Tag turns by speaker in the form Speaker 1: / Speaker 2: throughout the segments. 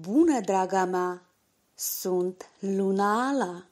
Speaker 1: Bună, draga mea! Sunt Luna Ala!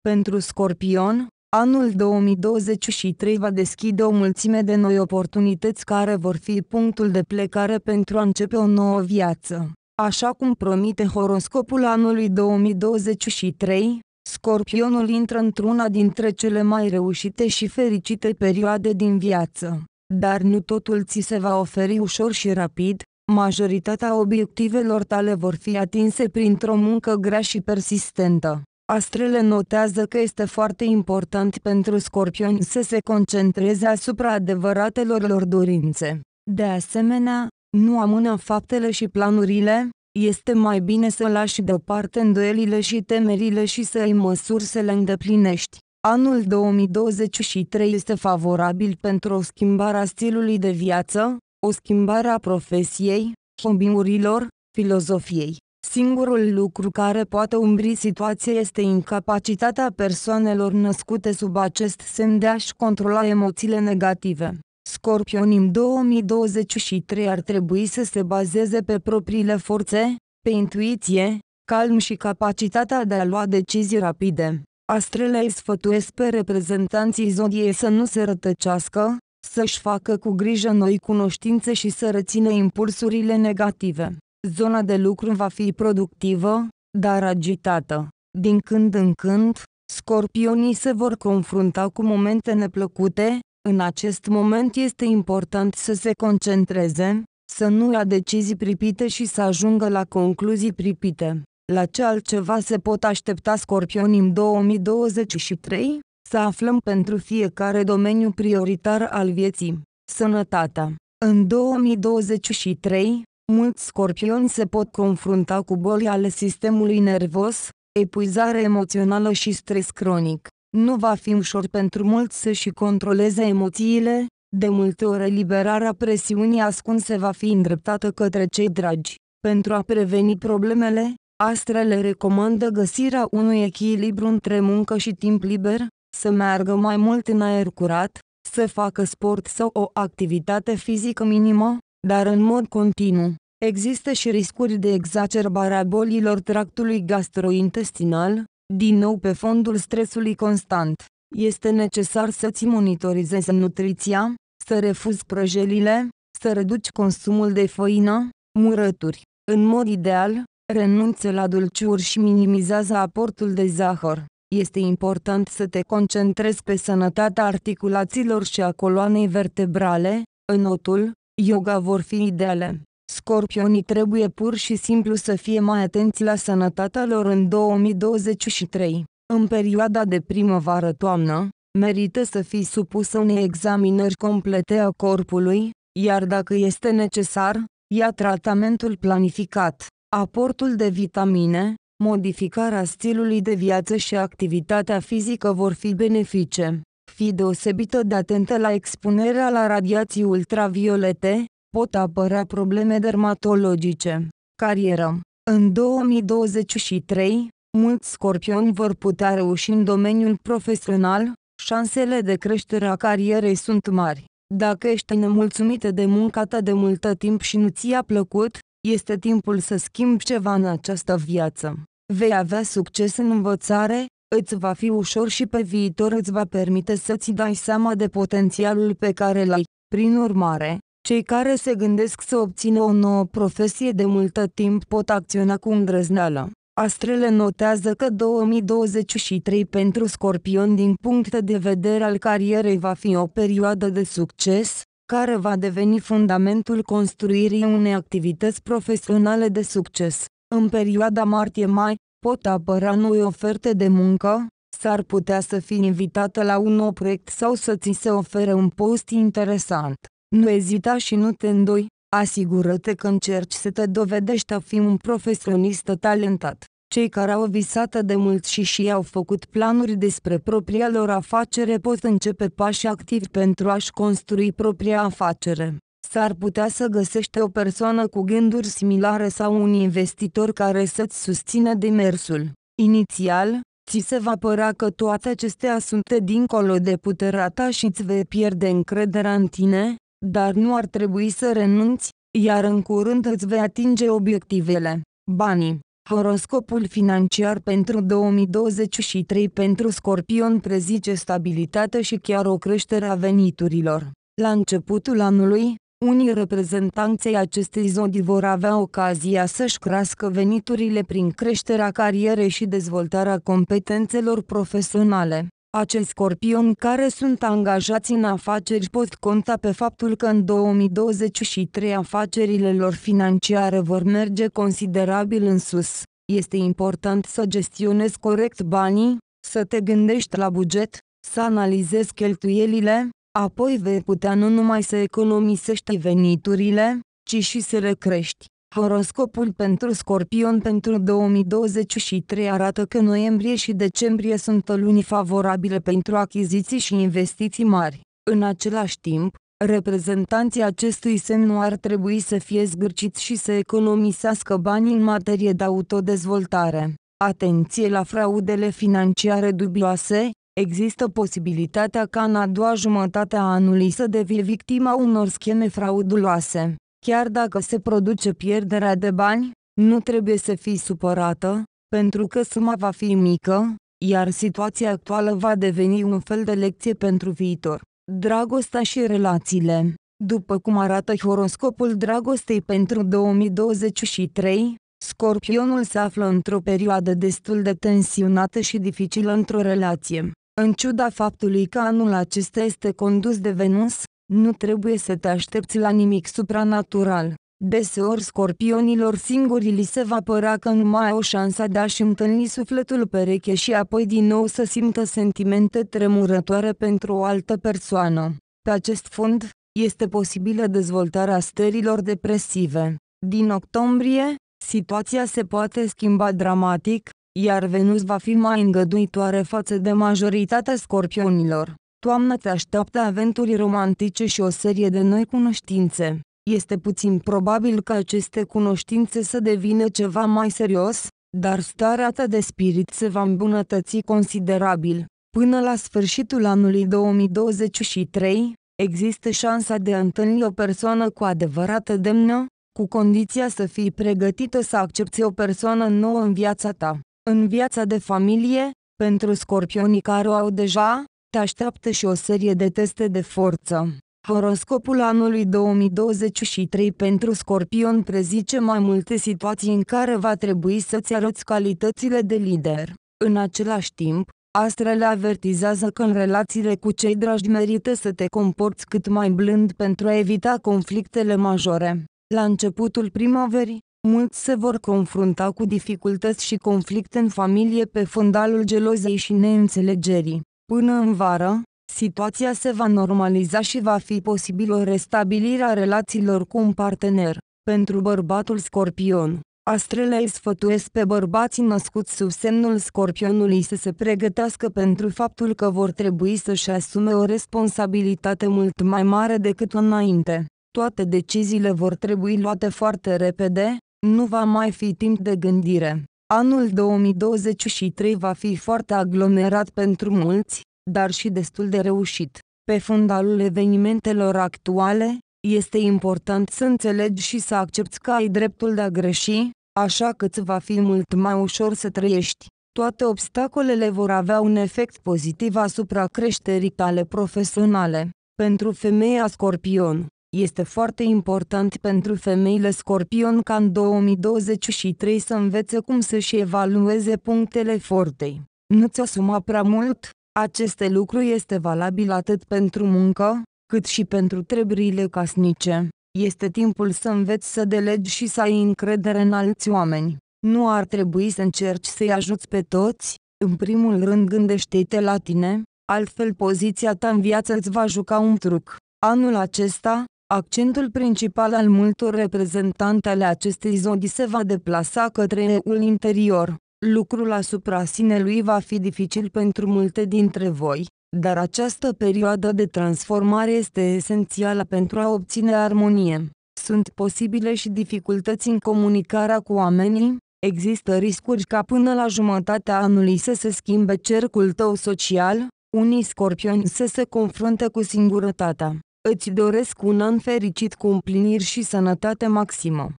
Speaker 1: Pentru Scorpion, anul 2023 va deschide o mulțime de noi oportunități care vor fi punctul de plecare pentru a începe o nouă viață. Așa cum promite horoscopul anului 2023, Scorpionul intră într-una dintre cele mai reușite și fericite perioade din viață dar nu totul ți se va oferi ușor și rapid, majoritatea obiectivelor tale vor fi atinse printr-o muncă grea și persistentă. Astrele notează că este foarte important pentru scorpioni să se concentreze asupra adevăratelor lor dorințe. De asemenea, nu amână faptele și planurile, este mai bine să lași deoparte îndoielile și temerile și să ai măsuri să le îndeplinești. Anul 2023 este favorabil pentru o schimbare a stilului de viață, o schimbare a profesiei, hobby-urilor, filozofiei. Singurul lucru care poate umbri situația este incapacitatea persoanelor născute sub acest semn de a-și controla emoțiile negative. Scorpionii în 2023 ar trebui să se bazeze pe propriile forțe, pe intuiție, calm și capacitatea de a lua decizii rapide. Astrele îi sfătuiesc pe reprezentanții zodiei să nu se rătăcească, să-și facă cu grijă noi cunoștințe și să rețină impulsurile negative. Zona de lucru va fi productivă, dar agitată. Din când în când, scorpionii se vor confrunta cu momente neplăcute, în acest moment este important să se concentreze, să nu ia decizii pripite și să ajungă la concluzii pripite. La ce altceva se pot aștepta scorpionii în 2023? Să aflăm pentru fiecare domeniu prioritar al vieții. Sănătatea. În 2023, mulți scorpioni se pot confrunta cu boli ale sistemului nervos, epuizare emoțională și stres cronic. Nu va fi ușor pentru mulți să-și controleze emoțiile, de multe ori eliberarea presiunii ascunse va fi îndreptată către cei dragi. Pentru a preveni problemele, Astrele recomandă găsirea unui echilibru între muncă și timp liber, să meargă mai mult în aer curat, să facă sport sau o activitate fizică minimă, dar în mod continuu. Există și riscuri de exacerbare a bolilor tractului gastrointestinal, din nou pe fondul stresului constant. Este necesar să-ți monitorizezi nutriția, să refuzi prăjelile, să reduci consumul de făină, murături. În mod ideal, renunță la dulciuri și minimizează aportul de zahăr. Este important să te concentrezi pe sănătatea articulațiilor și a coloanei vertebrale, înotul, yoga vor fi ideale. Scorpionii trebuie pur și simplu să fie mai atenți la sănătatea lor în 2023. În perioada de primăvară-toamnă, merită să fii supus unei examinări complete a corpului, iar dacă este necesar, ia tratamentul planificat. Aportul de vitamine, modificarea stilului de viață și activitatea fizică vor fi benefice. Fi deosebită de atentă la expunerea la radiații ultraviolete, pot apărea probleme dermatologice. Carieră În 2023, mulți scorpioni vor putea reuși în domeniul profesional, șansele de creștere a carierei sunt mari. Dacă ești nemulțumită de munca ta de multă timp și nu ți-a plăcut, este timpul să schimbi ceva în această viață. Vei avea succes în învățare, îți va fi ușor și pe viitor îți va permite să-ți dai seama de potențialul pe care l-ai. Prin urmare, cei care se gândesc să obțină o nouă profesie de multă timp pot acționa cu îndrăzneală. Astrele notează că 2023 pentru Scorpion din punct de vedere al carierei va fi o perioadă de succes, care va deveni fundamentul construirii unei activități profesionale de succes. În perioada martie-mai, pot apăra noi oferte de muncă, s-ar putea să fii invitată la un nou proiect sau să ți se ofere un post interesant. Nu ezita și nu te îndoi, asigură-te că încerci să te dovedești a fi un profesionist talentat. Cei care au visat de mult și și au făcut planuri despre propria lor afacere pot începe pași activi pentru a-și construi propria afacere. S-ar putea să găsești o persoană cu gânduri similare sau un investitor care să-ți susțină demersul. Inițial, ți se va părea că toate acestea sunt dincolo de puterea ta și îți vei pierde încrederea în tine, dar nu ar trebui să renunți, iar în curând îți vei atinge obiectivele. Banii Horoscopul financiar pentru 2023 pentru Scorpion prezice stabilitate și chiar o creștere a veniturilor. La începutul anului, unii reprezentanței acestei zodi vor avea ocazia să-și crească veniturile prin creșterea carierei și dezvoltarea competențelor profesionale. Acest scorpion care sunt angajați în afaceri pot conta pe faptul că în 2023 afacerile lor financiare vor merge considerabil în sus. Este important să gestionezi corect banii, să te gândești la buget, să analizezi cheltuielile, apoi vei putea nu numai să economisești veniturile, ci și să le crești. Horoscopul pentru Scorpion pentru 2023 arată că noiembrie și decembrie sunt luni favorabile pentru achiziții și investiții mari. În același timp, reprezentanții acestui semn nu ar trebui să fie zgârciți și să economisească bani în materie de autodezvoltare. Atenție la fraudele financiare dubioase, există posibilitatea ca în a doua jumătate a anului să devii victima unor scheme frauduloase. Chiar dacă se produce pierderea de bani, nu trebuie să fii supărată, pentru că suma va fi mică, iar situația actuală va deveni un fel de lecție pentru viitor. Dragostea și relațiile După cum arată horoscopul dragostei pentru 2023, Scorpionul se află într-o perioadă destul de tensionată și dificilă într-o relație. În ciuda faptului că anul acesta este condus de Venus, nu trebuie să te aștepți la nimic supranatural. Deseori scorpionilor singuri li se va părea că nu mai au șansa de a-și întâlni sufletul pereche și apoi din nou să simtă sentimente tremurătoare pentru o altă persoană. Pe acest fond, este posibilă dezvoltarea stărilor depresive. Din octombrie, situația se poate schimba dramatic, iar Venus va fi mai îngăduitoare față de majoritatea scorpionilor. Toamna te așteaptă aventuri romantice și o serie de noi cunoștințe. Este puțin probabil ca aceste cunoștințe să devină ceva mai serios, dar starea ta de spirit se va îmbunătăți considerabil. Până la sfârșitul anului 2023, există șansa de a întâlni o persoană cu adevărat demnă, cu condiția să fii pregătită să accepti o persoană nouă în viața ta. În viața de familie, pentru scorpionii care o au deja, te așteaptă și o serie de teste de forță. Horoscopul anului 2023 pentru Scorpion prezice mai multe situații în care va trebui să-ți arăți calitățile de lider. În același timp, astrele avertizează că în relațiile cu cei dragi merită să te comporți cât mai blând pentru a evita conflictele majore. La începutul primăverii, mulți se vor confrunta cu dificultăți și conflicte în familie pe fundalul gelozei și neînțelegerii. Până în vară, situația se va normaliza și va fi posibil o restabilire a relațiilor cu un partener. Pentru bărbatul scorpion, astrele îi sfătuiesc pe bărbații născuți sub semnul scorpionului să se pregătească pentru faptul că vor trebui să-și asume o responsabilitate mult mai mare decât înainte. Toate deciziile vor trebui luate foarte repede, nu va mai fi timp de gândire. Anul 2023 va fi foarte aglomerat pentru mulți, dar și destul de reușit. Pe fundalul evenimentelor actuale, este important să înțelegi și să accepti că ai dreptul de a greși, așa că îți va fi mult mai ușor să trăiești. Toate obstacolele vor avea un efect pozitiv asupra creșterii tale profesionale. Pentru femeia scorpion, este foarte important pentru femeile scorpion ca în 2023 să învețe cum să-și evalueze punctele fortei. Nu-ți asuma prea mult, Aceste lucru este valabil atât pentru muncă, cât și pentru treburile casnice. Este timpul să înveți să delegi și să ai încredere în alți oameni. Nu ar trebui să încerci să-i ajuți pe toți, în primul rând gândește-te la tine, altfel poziția ta în viață îți va juca un truc. Anul acesta, Accentul principal al multor reprezentante ale acestei zodii se va deplasa către eul interior. Lucrul asupra sinelui va fi dificil pentru multe dintre voi, dar această perioadă de transformare este esențială pentru a obține armonie. Sunt posibile și dificultăți în comunicarea cu oamenii, există riscuri ca până la jumătatea anului să se schimbe cercul tău social, unii scorpioni să se confrunte cu singurătatea. Îți doresc un an fericit cu împliniri și sănătate maximă.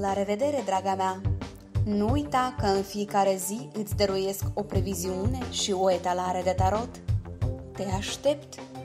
Speaker 1: La revedere, draga mea! Nu uita că în fiecare zi îți dăruiesc o previziune și o etalare de tarot. Te aștept!